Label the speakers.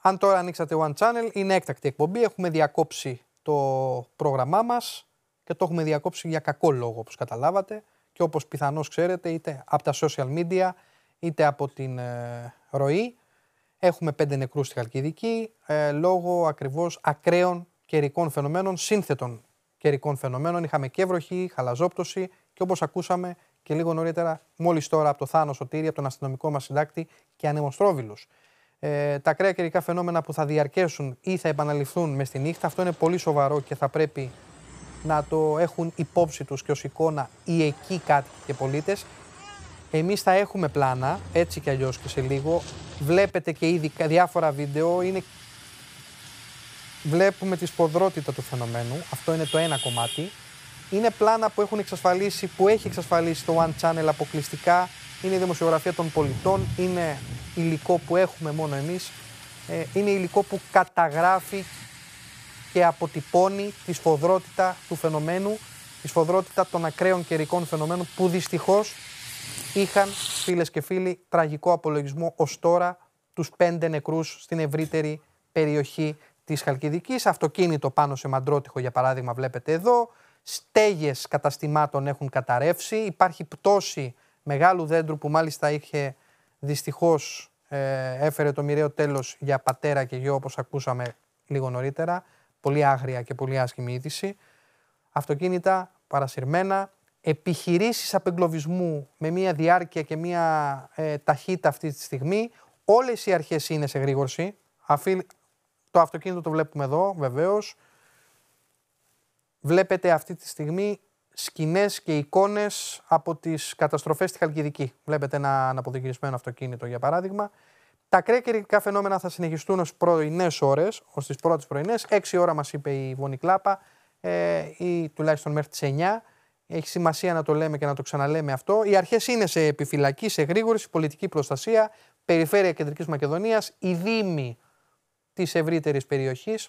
Speaker 1: αν τώρα ανοίξατε One Channel, είναι έκτακτη εκπομπή. Έχουμε διακόψει το πρόγραμμά μας και το έχουμε διακόψει για κακό λόγο, όπως καταλάβατε. Και όπως πιθανώς ξέρετε, είτε από τα social media είτε από την ε, ροή. Έχουμε πέντε νεκρούς στη Χαλκιδική ε, λόγω ακριβώς ακραίων καιρικών φαινομένων, σύνθετων καιρικών φαινομένων. Είχαμε και βροχή, χαλαζόπτωση και όπως ακούσαμε και λίγο νωρίτερα, μόλις τώρα από το Θάνο Σωτήρη, από τον αστυνομικό μας συντάκτη και ανεμοστρόβιλους ε, τα ακραία καιρικά φαινόμενα που θα διαρκέσουν ή θα επαναληφθούν μες στη νύχτα. Αυτό είναι πολύ σοβαρό και θα πρέπει να το έχουν υπόψη τους και ως εικόνα οι εκεί κάτοικοι και πολίτες. Εμείς θα έχουμε πλάνα, έτσι κι αλλιώς και σε λίγο. Βλέπετε και ήδη διάφορα βίντεο, είναι... βλέπουμε τη σποδρότητα του φαινομένου, αυτό είναι το ένα κομμάτι. Είναι πλάνα που έχουν εξασφαλίσει, που έχει εξασφαλίσει το One Channel αποκλειστικά είναι η δημοσιογραφία των πολιτών, είναι υλικό που έχουμε μόνο εμείς, ε, είναι υλικό που καταγράφει και αποτυπώνει τη σφοδρότητα του φαινομένου, τη σφοδρότητα των ακραίων καιρικών φαινομένων που δυστυχώς είχαν φίλες και φίλοι τραγικό απολογισμό ως τώρα τους πέντε νεκρούς στην ευρύτερη περιοχή της Χαλκιδικής. Αυτοκίνητο πάνω σε μαντρότυχο για παράδειγμα βλέπετε εδώ, στέγες καταστημάτων έχουν καταρρεύσει, υπάρχει πτώση μεγάλου δέντρου που μάλιστα είχε δυστυχώς ε, έφερε το μοιραίο τέλος για πατέρα και γιο όπως ακούσαμε λίγο νωρίτερα. Πολύ άγρια και πολύ άσχημη είδηση. Αυτοκίνητα παρασυρμένα, επιχειρήσεις απεγκλωβισμού με μια διάρκεια και μια ε, ταχύτητα αυτή τη στιγμή. Όλες οι αρχές είναι σε γρήγορση. Το αυτοκίνητο το βλέπουμε εδώ βεβαίως. Βλέπετε αυτή τη στιγμή σκηνές και εικόνες από τις καταστροφές στη Χαλκιδική. Βλέπετε ένα αναποδογυρισμένο αυτοκίνητο για παράδειγμα. Τα κρέκερικά φαινόμενα θα συνεχιστούν ως πρωινές ώρες, ως τις πρώτες πρωινές, Έξι ώρα μας είπε η Βόνη Κλάπα ε, ή τουλάχιστον μέχρι τις 9. Έχει σημασία να το λέμε και να το ξαναλέμε αυτό. Οι αρχές είναι σε επιφυλακή, σε γρήγορη, σε πολιτική προστασία, περιφέρεια Κεντρικής Μακεδονίας, η Δήμη της ευρύτερης περιοχής,